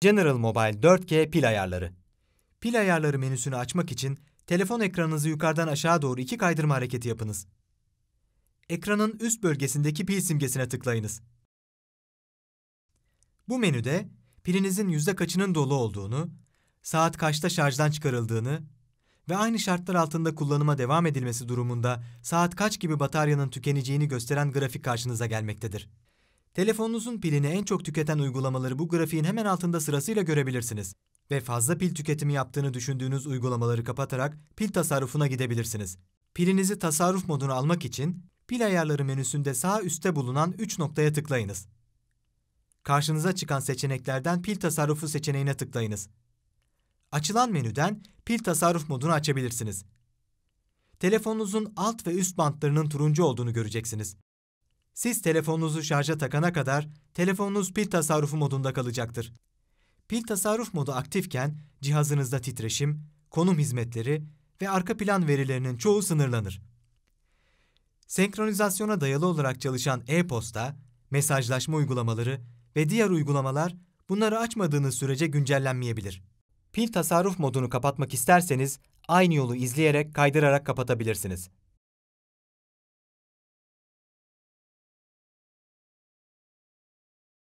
General Mobile 4G pil ayarları. Pil ayarları menüsünü açmak için telefon ekranınızı yukarıdan aşağı doğru iki kaydırma hareketi yapınız. Ekranın üst bölgesindeki pil simgesine tıklayınız. Bu menüde pilinizin yüzde kaçının dolu olduğunu, saat kaçta şarjdan çıkarıldığını ve aynı şartlar altında kullanıma devam edilmesi durumunda saat kaç gibi bataryanın tükeneceğini gösteren grafik karşınıza gelmektedir. Telefonunuzun pilini en çok tüketen uygulamaları bu grafiğin hemen altında sırasıyla görebilirsiniz ve fazla pil tüketimi yaptığını düşündüğünüz uygulamaları kapatarak pil tasarrufuna gidebilirsiniz. Pilinizi tasarruf moduna almak için pil ayarları menüsünde sağ üstte bulunan 3 noktaya tıklayınız. Karşınıza çıkan seçeneklerden pil tasarrufu seçeneğine tıklayınız. Açılan menüden pil tasarruf modunu açabilirsiniz. Telefonunuzun alt ve üst bantlarının turuncu olduğunu göreceksiniz. Siz telefonunuzu şarja takana kadar telefonunuz pil tasarrufu modunda kalacaktır. Pil tasarruf modu aktifken cihazınızda titreşim, konum hizmetleri ve arka plan verilerinin çoğu sınırlanır. Senkronizasyona dayalı olarak çalışan e-posta, mesajlaşma uygulamaları ve diğer uygulamalar bunları açmadığınız sürece güncellenmeyebilir. Pil tasarruf modunu kapatmak isterseniz aynı yolu izleyerek kaydırarak kapatabilirsiniz.